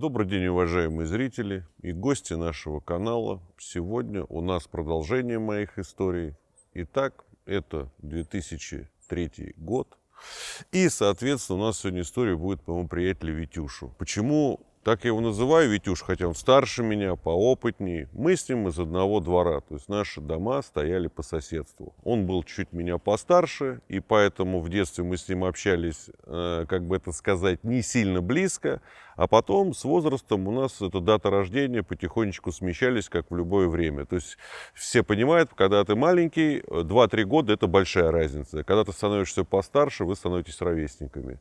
Добрый день, уважаемые зрители и гости нашего канала. Сегодня у нас продолжение моих историй. Итак, это 2003 год. И, соответственно, у нас сегодня история будет по моему приятелю Витюшу. Почему так я его называю, Витюш, хотя он старше меня, поопытнее. Мы с ним из одного двора, то есть наши дома стояли по соседству. Он был чуть меня постарше, и поэтому в детстве мы с ним общались, э, как бы это сказать, не сильно близко. А потом с возрастом у нас эта дата рождения потихонечку смещались, как в любое время. То есть все понимают, когда ты маленький, 2-3 года – это большая разница. Когда ты становишься постарше, вы становитесь ровесниками.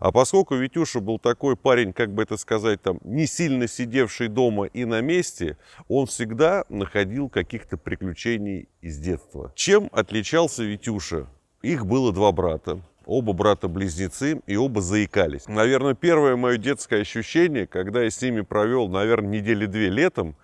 А поскольку Витюша был такой парень, как бы это сказать, там, не сильно сидевший дома и на месте, он всегда находил каких-то приключений из детства. Чем отличался Витюша? Их было два брата. Оба брата-близнецы и оба заикались. Наверное, первое мое детское ощущение, когда я с ними провел, наверное, недели две летом,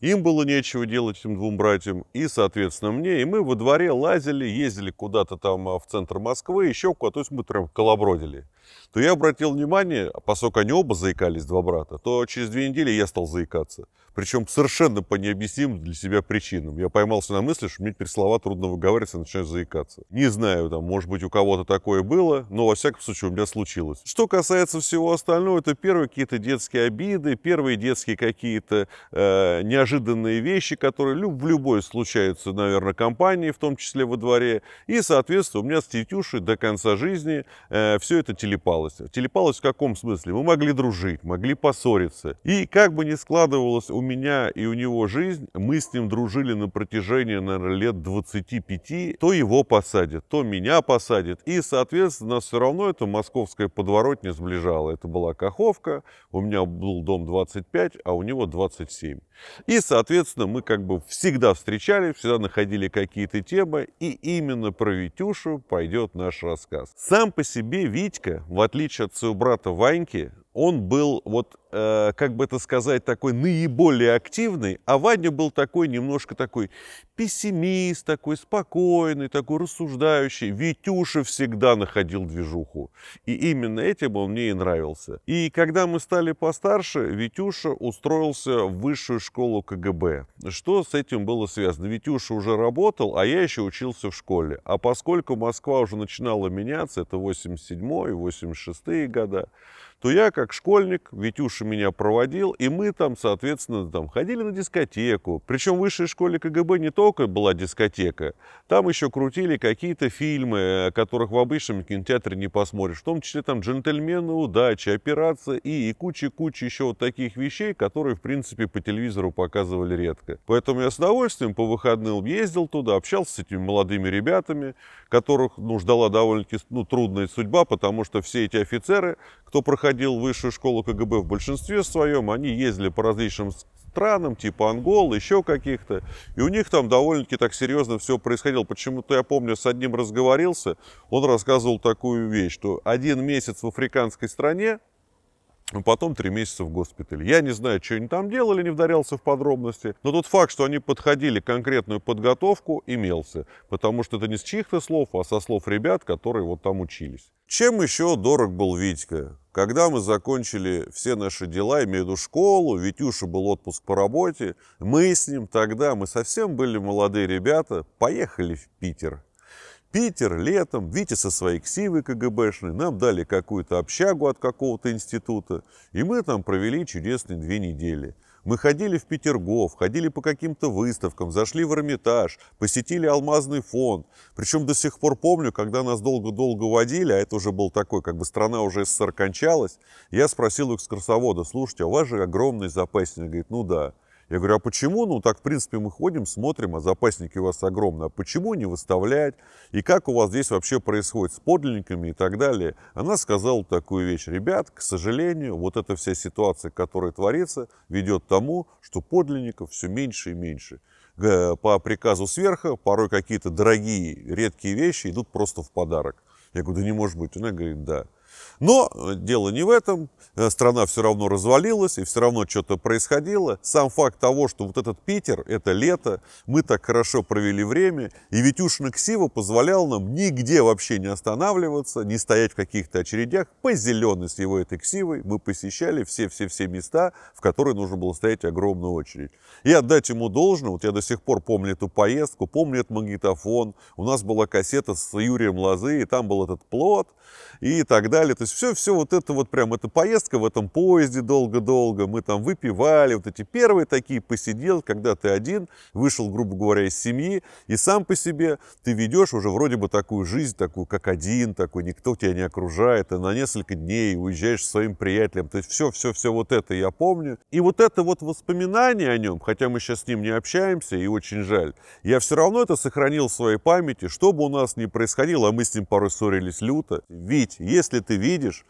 им было нечего делать, этим двум братьям, и, соответственно, мне. И мы во дворе лазили, ездили куда-то там а, в центр Москвы, еще куда-то, то есть мы прям колобродили то я обратил внимание, а поскольку они оба заикались, два брата, то через две недели я стал заикаться. Причем совершенно по необъяснимым для себя причинам. Я поймался на мысли, что мне теперь слова трудно выговариваться, начинаю заикаться. Не знаю, там, может быть, у кого-то такое было, но во всяком случае у меня случилось. Что касается всего остального, это первые какие-то детские обиды, первые детские какие-то э, неожиданные вещи, которые в любой случаются, наверное, компании, в том числе во дворе. И, соответственно, у меня с Тетюшей до конца жизни э, все это телепало телепалось. Телепалось в каком смысле? Мы могли дружить, могли поссориться. И как бы ни складывалась у меня и у него жизнь, мы с ним дружили на протяжении, наверное, лет 25. То его посадят, то меня посадят. И, соответственно, все равно это московская подворотня сближала. Это была Каховка, у меня был дом 25, а у него 27. И, соответственно, мы как бы всегда встречали, всегда находили какие-то темы, и именно про Витюшу пойдет наш рассказ. Сам по себе Витька, в отличие отличие от своего брата Ваньки, он был вот Э, как бы это сказать, такой наиболее активный, а Ваня был такой немножко такой пессимист, такой спокойный, такой рассуждающий. Витюша всегда находил движуху. И именно этим он мне и нравился. И когда мы стали постарше, Витюша устроился в высшую школу КГБ. Что с этим было связано? Витюша уже работал, а я еще учился в школе. А поскольку Москва уже начинала меняться, это 87 86 года, то я как школьник, Витюша Леша меня проводил, и мы там, соответственно, там ходили на дискотеку. Причем в высшей школе КГБ не только была дискотека, там еще крутили какие-то фильмы, э, которых в обычном кинотеатре не посмотришь, в том числе там «Джентльмены удачи», «Операция И» и куча-куча еще вот таких вещей, которые, в принципе, по телевизору показывали редко. Поэтому я с удовольствием по выходным ездил туда, общался с этими молодыми ребятами, которых, ну, ждала довольно-таки ну, трудная судьба, потому что все эти офицеры, кто проходил высшую школу КГБ, в большинстве большинстве своем они ездили по различным странам, типа Ангол еще каких-то. И у них там довольно-таки так серьезно все происходило. Почему-то я помню, с одним разговорился, он рассказывал такую вещь, что один месяц в африканской стране, а потом три месяца в госпитале. Я не знаю, что они там делали, не вдарялся в подробности. Но тот факт, что они подходили к конкретную подготовку, имелся. Потому что это не с чьих-то слов, а со слов ребят, которые вот там учились. Чем еще дорог был Витька? Когда мы закончили все наши дела, имею в виду школу, Витюша был отпуск по работе, мы с ним тогда, мы совсем были молодые ребята, поехали в Питер. Питер летом, Витя со своей ксивой КГБшной, нам дали какую-то общагу от какого-то института, и мы там провели чудесные две недели – мы ходили в Петергоф, ходили по каким-то выставкам, зашли в Эрмитаж, посетили Алмазный фонд. Причем до сих пор помню, когда нас долго-долго водили, а это уже был такой, как бы страна уже СССР кончалась, я спросил у экскурсовода, слушайте, а у вас же огромный запас. Он говорит, ну да. Я говорю, а почему? Ну, так, в принципе, мы ходим, смотрим, а запасники у вас огромные. А почему не выставляют И как у вас здесь вообще происходит с подлинниками и так далее? Она сказала такую вещь. Ребят, к сожалению, вот эта вся ситуация, которая творится, ведет к тому, что подлинников все меньше и меньше. По приказу сверха порой какие-то дорогие, редкие вещи идут просто в подарок. Я говорю, да не может быть. Она говорит, да. Но э, дело не в этом. Э, страна все равно развалилась, и все равно что-то происходило. Сам факт того, что вот этот Питер, это лето, мы так хорошо провели время, и Витюшина Ксива позволял нам нигде вообще не останавливаться, не стоять в каких-то очередях. По зеленой с его этой Ксивой мы посещали все-все-все места, в которые нужно было стоять огромную очередь. И отдать ему должное, вот я до сих пор помню эту поездку, помню этот магнитофон, у нас была кассета с Юрием Лозы, и там был этот плод и так далее есть все, все вот это вот прям, эта поездка в этом поезде долго-долго, мы там выпивали, вот эти первые такие посидел, когда ты один, вышел, грубо говоря, из семьи, и сам по себе ты ведешь уже вроде бы такую жизнь, такую, как один, такой, никто тебя не окружает, и на несколько дней уезжаешь с своим приятелем, то есть все, все, все вот это я помню. И вот это вот воспоминание о нем, хотя мы сейчас с ним не общаемся, и очень жаль, я все равно это сохранил в своей памяти, что бы у нас ни происходило, а мы с ним порой ссорились люто. Ведь если ты видишь, видишь.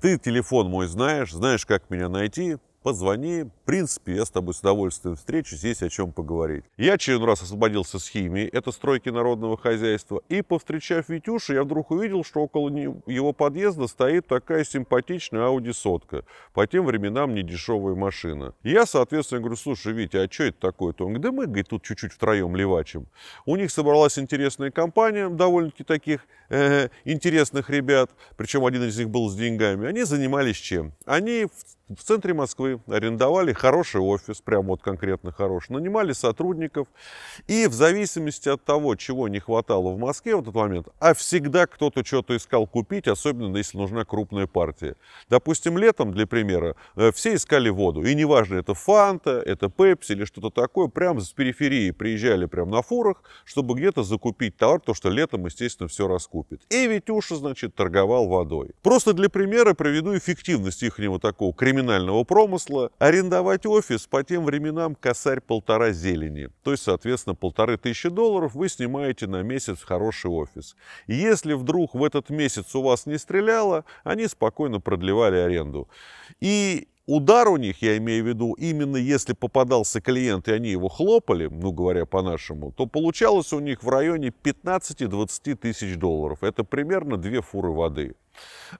Ты телефон мой знаешь, знаешь, как меня найти позвони. В принципе, я с тобой с удовольствием встречусь, есть о чем поговорить. Я очередной раз освободился с химии, это стройки народного хозяйства. И, повстречав Витюшу, я вдруг увидел, что около его подъезда стоит такая симпатичная Audi сотка. По тем временам недешевая машина. Я, соответственно, говорю, слушай, Витя, а что это такое-то? Он говорит, да мы, говорит, тут чуть-чуть втроем левачим. У них собралась интересная компания, довольно-таки таких э, интересных ребят. Причем один из них был с деньгами. Они занимались чем? Они в центре Москвы, арендовали хороший офис, прям вот конкретно хороший, нанимали сотрудников, и в зависимости от того, чего не хватало в Москве в этот момент, а всегда кто-то что-то искал купить, особенно если нужна крупная партия. Допустим, летом, для примера, э, все искали воду, и неважно, это Фанта, это Пепси или что-то такое, прям с периферии приезжали прям на фурах, чтобы где-то закупить товар, то что летом, естественно, все раскупит. И Витюша, значит, торговал водой. Просто для примера приведу эффективность их такого криминального криминального промысла, арендовать офис по тем временам косарь полтора зелени. То есть, соответственно, полторы тысячи долларов вы снимаете на месяц хороший офис. И если вдруг в этот месяц у вас не стреляло, они спокойно продлевали аренду. И удар у них, я имею в виду, именно если попадался клиент и они его хлопали, ну говоря по-нашему, то получалось у них в районе 15-20 тысяч долларов. Это примерно две фуры воды.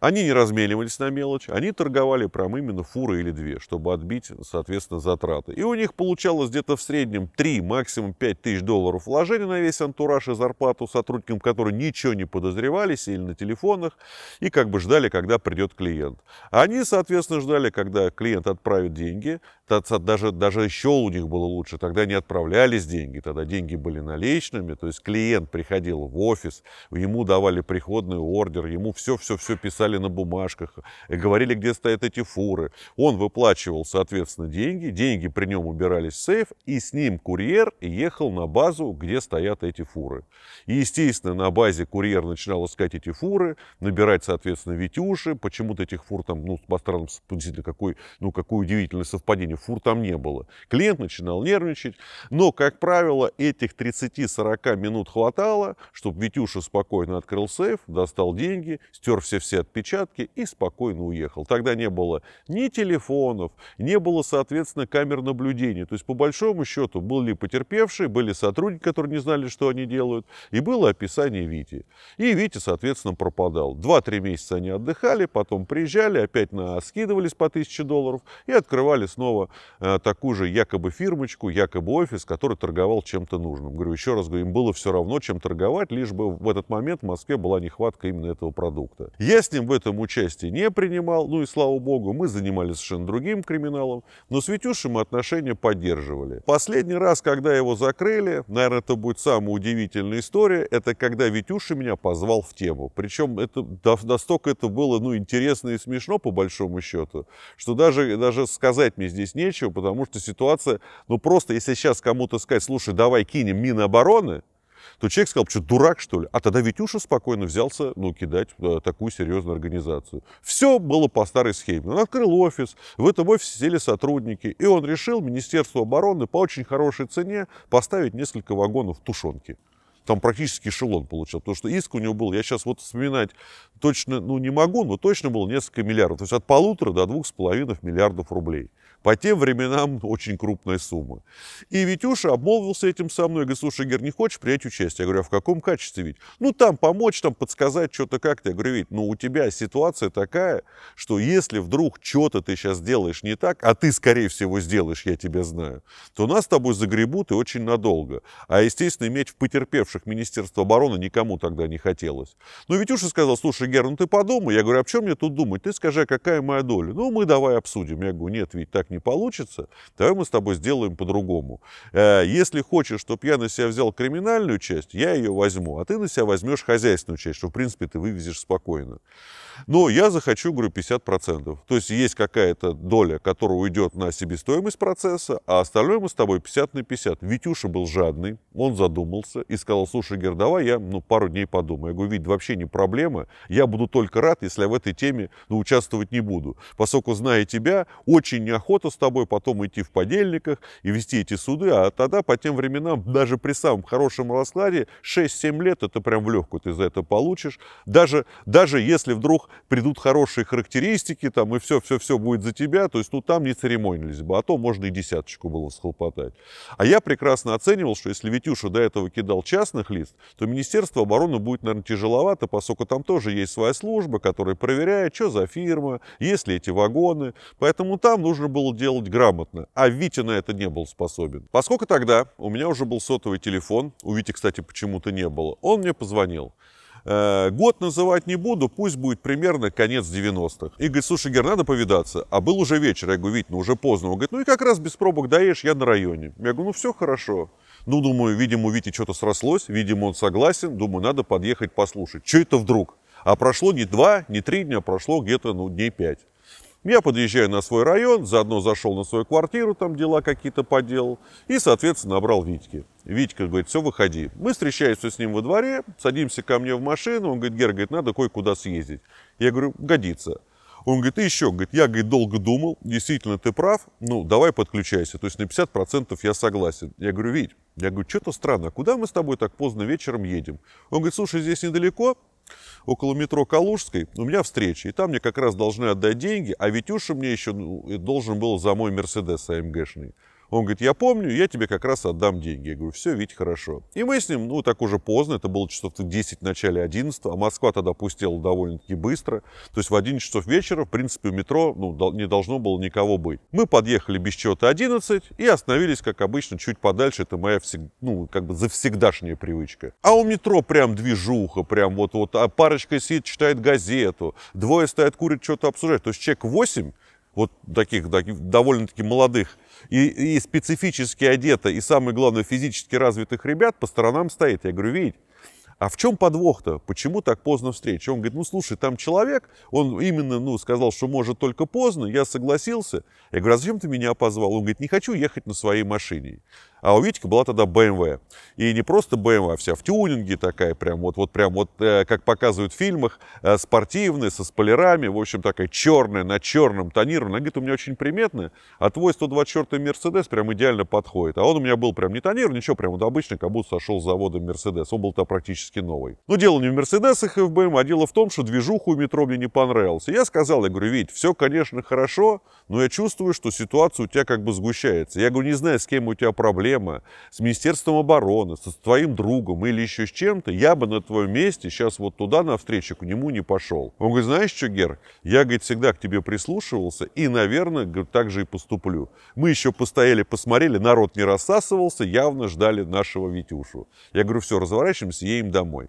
Они не разменивались на мелочь, они торговали прям именно фуры или две, чтобы отбить, соответственно, затраты. И у них получалось где-то в среднем 3, максимум 5 тысяч долларов вложений на весь антураж и зарплату сотрудникам, которые ничего не подозревали, сели на телефонах и как бы ждали, когда придет клиент. Они, соответственно, ждали, когда клиент отправит деньги, даже, даже еще у них было лучше, тогда не отправлялись деньги, тогда деньги были наличными, то есть клиент приходил в офис, ему давали приходный ордер, ему все-все-все писали на бумажках, э, говорили, где стоят эти фуры. Он выплачивал, соответственно, деньги, деньги при нем убирались в сейф, и с ним курьер ехал на базу, где стоят эти фуры. И, естественно, на базе курьер начинал искать эти фуры, набирать, соответственно, Витюши, почему-то этих фур там, ну, по странам, действительно, какой ну, какое удивительное совпадение, фур там не было. Клиент начинал нервничать, но, как правило, этих 30-40 минут хватало, чтобы Витюша спокойно открыл сейф, достал деньги, стер все-все отпечатки и спокойно уехал. Тогда не было ни телефонов, не было, соответственно, камер наблюдения. То есть, по большому счету, были потерпевшие, были сотрудники, которые не знали, что они делают, и было описание Вити. И Витя, соответственно, пропадал. Два-три месяца они отдыхали, потом приезжали, опять на скидывались по 1000 долларов, долларов и открывали снова э, такую же якобы фирмочку, якобы офис, который торговал чем-то нужным. Говорю, еще раз говорю, им было все равно, чем торговать, лишь бы в этот момент в Москве была нехватка именно этого продукта. Я с ним в этом участии не принимал, ну и слава богу, мы занимались совершенно другим криминалом, но с Витюшем мы отношения поддерживали. Последний раз, когда его закрыли, наверное, это будет самая удивительная история, это когда Витюша меня позвал в тему. Причем это настолько это было ну, интересно и смешно, по большому счету, что даже, даже сказать мне здесь нечего, потому что ситуация, ну просто если сейчас кому-то сказать, слушай, давай кинем Минобороны, то человек сказал, что дурак, что ли? А тогда Витюша спокойно взялся, ну, кидать э, такую серьезную организацию. Все было по старой схеме. Он открыл офис, в этом офисе сели сотрудники, и он решил Министерству обороны по очень хорошей цене поставить несколько вагонов тушенки там практически эшелон получил, потому что иск у него был, я сейчас вот вспоминать точно, ну не могу, но точно было несколько миллиардов, то есть от полутора до двух с половиной миллиардов рублей по тем временам очень крупной суммы. И Витюша обмолвился этим со мной, говорит, слушай, Гер, не хочешь принять участие? Я говорю, а в каком качестве, Вить? Ну, там помочь, там подсказать что-то как-то. Я говорю, Вить, ну, у тебя ситуация такая, что если вдруг что-то ты сейчас делаешь не так, а ты, скорее всего, сделаешь, я тебя знаю, то нас с тобой загребут и очень надолго. А, естественно, иметь в потерпевших Министерство обороны никому тогда не хотелось. Но Витюша сказал, слушай, Гер, ну ты подумай. Я говорю, а о чем мне тут думать? Ты скажи, а какая моя доля? Ну, мы давай обсудим. Я говорю, нет, Вить, так не получится, давай мы с тобой сделаем по-другому. Э, если хочешь, чтобы я на себя взял криминальную часть, я ее возьму, а ты на себя возьмешь хозяйственную часть, что, в принципе, ты вывезешь спокойно. Но я захочу, говорю, 50%. То есть есть какая-то доля, которая уйдет на себестоимость процесса, а остальное мы с тобой 50 на 50. Витюша был жадный, он задумался и сказал, слушай, Гер, давай я ну, пару дней подумаю. Я говорю, Вить, вообще не проблема, я буду только рад, если я в этой теме ну, участвовать не буду. Поскольку, зная тебя, очень неохота с тобой потом идти в подельниках и вести эти суды, а тогда по тем временам даже при самом хорошем раскладе 6-7 лет это прям в легкую ты за это получишь. Даже, даже если вдруг придут хорошие характеристики, там, и все-все-все будет за тебя, то есть, ну, там не церемонились бы, а то можно и десяточку было схлопотать. А я прекрасно оценивал, что если Витюша до этого кидал частных лиц, то Министерство обороны будет, наверное, тяжеловато, поскольку там тоже есть своя служба, которая проверяет, что за фирма, есть ли эти вагоны, поэтому там нужно было делать грамотно, а Витя на это не был способен. Поскольку тогда у меня уже был сотовый телефон, у Вити, кстати, почему-то не было, он мне позвонил. Э, год называть не буду, пусть будет примерно конец 90-х. И говорит, слушай, Гер, надо повидаться. А был уже вечер. Я говорю, Вить, ну уже поздно. Он говорит, ну и как раз без пробок даешь, я на районе. Я говорю, ну все хорошо. Ну, думаю, видимо, Вити что-то срослось, видимо, он согласен. Думаю, надо подъехать послушать. Что это вдруг? А прошло не два, не три дня, прошло где-то ну, дней пять. Я подъезжаю на свой район, заодно зашел на свою квартиру, там дела какие-то поделал, и, соответственно, набрал Витьки. Витька говорит, все, выходи. Мы встречаемся с ним во дворе, садимся ко мне в машину, он говорит, Гер, говорит, надо кое-куда съездить. Я говорю, годится. Он говорит, и еще, говорит, я говорит, долго думал, действительно, ты прав, ну, давай подключайся. То есть на 50% я согласен. Я говорю, Вить, я говорю, что-то странно, а куда мы с тобой так поздно вечером едем? Он говорит, слушай, здесь недалеко, около метро Калужской, у меня встреча, и там мне как раз должны отдать деньги, а Витюша мне еще ну, должен был за мой Мерседес АМГшный. Он говорит, я помню, я тебе как раз отдам деньги. Я говорю, все, Вить, хорошо. И мы с ним, ну, так уже поздно, это было часов 10 в начале 11, а Москва тогда пустела довольно-таки быстро. То есть в 11 часов вечера, в принципе, у метро ну, не должно было никого быть. Мы подъехали без чего-то 11 и остановились, как обычно, чуть подальше. Это моя, всег... ну, как бы завсегдашняя привычка. А у метро прям движуха, прям вот-вот. А парочка сидит, читает газету, двое стоят, курят, что-то обсуждают. То есть человек 8 вот таких, таких довольно-таки молодых, и, и специфически одета, и самое главное, физически развитых ребят по сторонам стоит. Я говорю, видите, а в чем подвох-то? Почему так поздно встреча? Он говорит, ну слушай, там человек, он именно ну, сказал, что может только поздно, я согласился. Я говорю, а зачем ты меня позвал? Он говорит, не хочу ехать на своей машине. А у Витика была тогда BMW. И не просто BMW, а вся в тюнинге такая, прям вот, вот прям вот, э, как показывают в фильмах, э, спортивная, со спойлерами, в общем, такая черная, на черном, тонированная. Она говорит, у меня очень приметная, а твой 124-й Мерседес прям идеально подходит. А он у меня был прям не тонирован, ничего, прям вот обычный, как будто сошел с завода Мерседес. Он был-то практически новый. Но дело не в Мерседесах и в BMW, а дело в том, что движуху у метро мне не понравилось. И я сказал, я говорю, Вить, все, конечно, хорошо, но я чувствую, что ситуация у тебя как бы сгущается. Я говорю, не знаю, с кем у тебя проблемы, проблема с Министерством обороны, со твоим другом или еще с чем-то, я бы на твоем месте сейчас вот туда на встречу к нему не пошел. Он говорит, знаешь что, Гер, я, говорит, всегда к тебе прислушивался и, наверное, говорит, так же и поступлю. Мы еще постояли, посмотрели, народ не рассасывался, явно ждали нашего Витюшу. Я говорю, все, разворачиваемся, едем домой.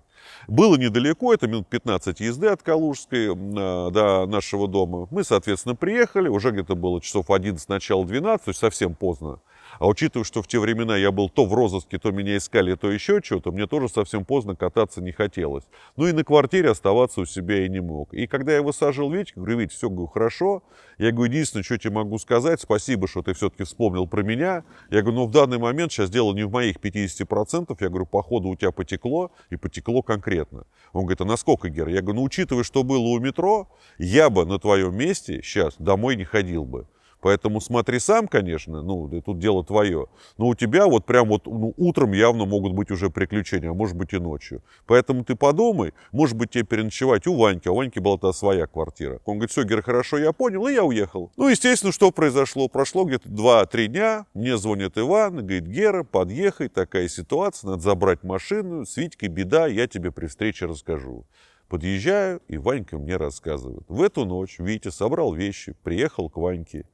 Было недалеко, это минут 15 езды от Калужской а, до нашего дома. Мы, соответственно, приехали, уже где-то было часов 11, начало 12, то есть совсем поздно. А учитывая, что в те времена я был то в розыске, то меня искали, то еще что-то, мне тоже совсем поздно кататься не хотелось. Ну и на квартире оставаться у себя и не мог. И когда я высаживал Витьку, говорю, Вить, все, говорю, хорошо. Я говорю, единственное, что тебе могу сказать, спасибо, что ты все-таки вспомнил про меня. Я говорю, ну в данный момент сейчас дело не в моих 50%, я говорю, походу у тебя потекло, и потекло конкретно. Он говорит, а насколько, Гер? Я говорю, ну учитывая, что было у метро, я бы на твоем месте сейчас домой не ходил бы. Поэтому смотри сам, конечно, ну, тут дело твое. Но у тебя вот прям вот ну, утром явно могут быть уже приключения, а может быть и ночью. Поэтому ты подумай, может быть тебе переночевать у Ваньки, а у Ваньки была тогда своя квартира. Он говорит, все, Гер, хорошо, я понял, и я уехал. Ну, естественно, что произошло? Прошло где-то 2-3 дня, мне звонит Иван, говорит, Гера, подъехай, такая ситуация, надо забрать машину, с Витькой беда, я тебе при встрече расскажу. Подъезжаю, и Ванька мне рассказывает. В эту ночь Витя собрал вещи, приехал к Ваньке.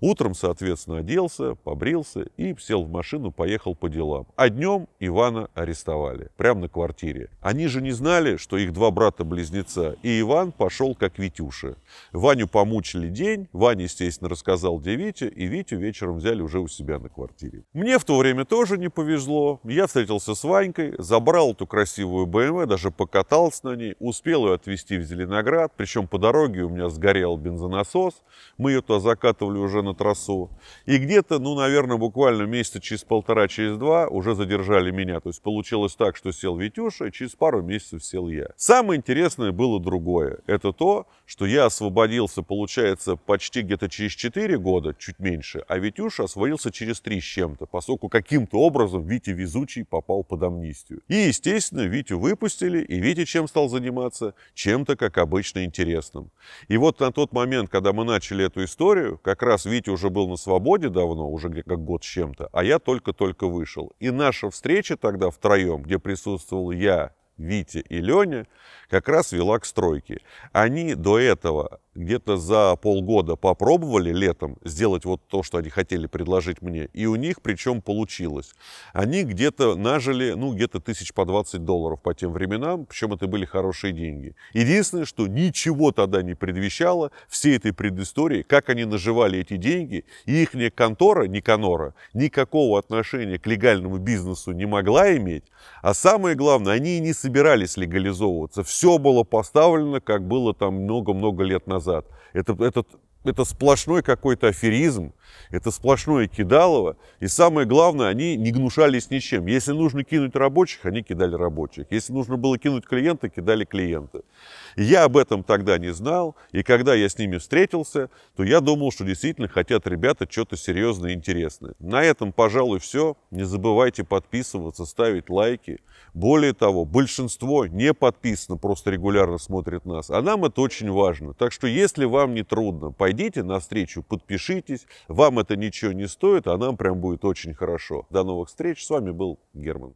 Утром, соответственно, оделся, побрился и сел в машину, поехал по делам. А днем Ивана арестовали, прямо на квартире. Они же не знали, что их два брата-близнеца, и Иван пошел как Витюша. Ваню помучили день, Ваня, естественно, рассказал, где Витя, и Витю вечером взяли уже у себя на квартире. Мне в то время тоже не повезло. Я встретился с Ванькой, забрал эту красивую БМВ, даже покатался на ней, успел ее отвезти в Зеленоград, причем по дороге у меня сгорел бензонасос, мы ее туда закатывали уже на трассу. И где-то, ну, наверное, буквально месяца через полтора, через два уже задержали меня. То есть получилось так, что сел Витюша, и через пару месяцев сел я. Самое интересное было другое. Это то, что я освободился, получается, почти где-то через 4 года, чуть меньше, а Витюша освободился через 3 с чем-то, поскольку каким-то образом Витя Везучий попал под амнистию. И, естественно, Витю выпустили, и Витя чем стал заниматься? заниматься чем-то, как обычно, интересным. И вот на тот момент, когда мы начали эту историю, как раз Витя уже был на свободе давно, уже как год с чем-то, а я только-только вышел. И наша встреча тогда втроем, где присутствовал я, Витя и Леня, как раз вела к стройке. Они до этого где-то за полгода попробовали летом сделать вот то, что они хотели предложить мне, и у них причем получилось. Они где-то нажили, ну, где-то тысяч по 20 долларов по тем временам, причем это были хорошие деньги. Единственное, что ничего тогда не предвещало всей этой предыстории, как они наживали эти деньги, и их контора, Никанора, никакого отношения к легальному бизнесу не могла иметь, а самое главное, они и не собирались легализовываться. Все было поставлено, как было там много-много лет назад назад. Это, это, это сплошной какой-то аферизм, это сплошное кидалово. И самое главное, они не гнушались ничем. Если нужно кинуть рабочих, они кидали рабочих. Если нужно было кинуть клиента, кидали клиента. Я об этом тогда не знал, и когда я с ними встретился, то я думал, что действительно хотят ребята что-то серьезное и интересное. На этом, пожалуй, все. Не забывайте подписываться, ставить лайки. Более того, большинство не подписано, просто регулярно смотрит нас. А нам это очень важно. Так что, если вам не трудно, пойдите навстречу, подпишитесь. Вам это ничего не стоит, а нам прям будет очень хорошо. До новых встреч. С вами был Герман.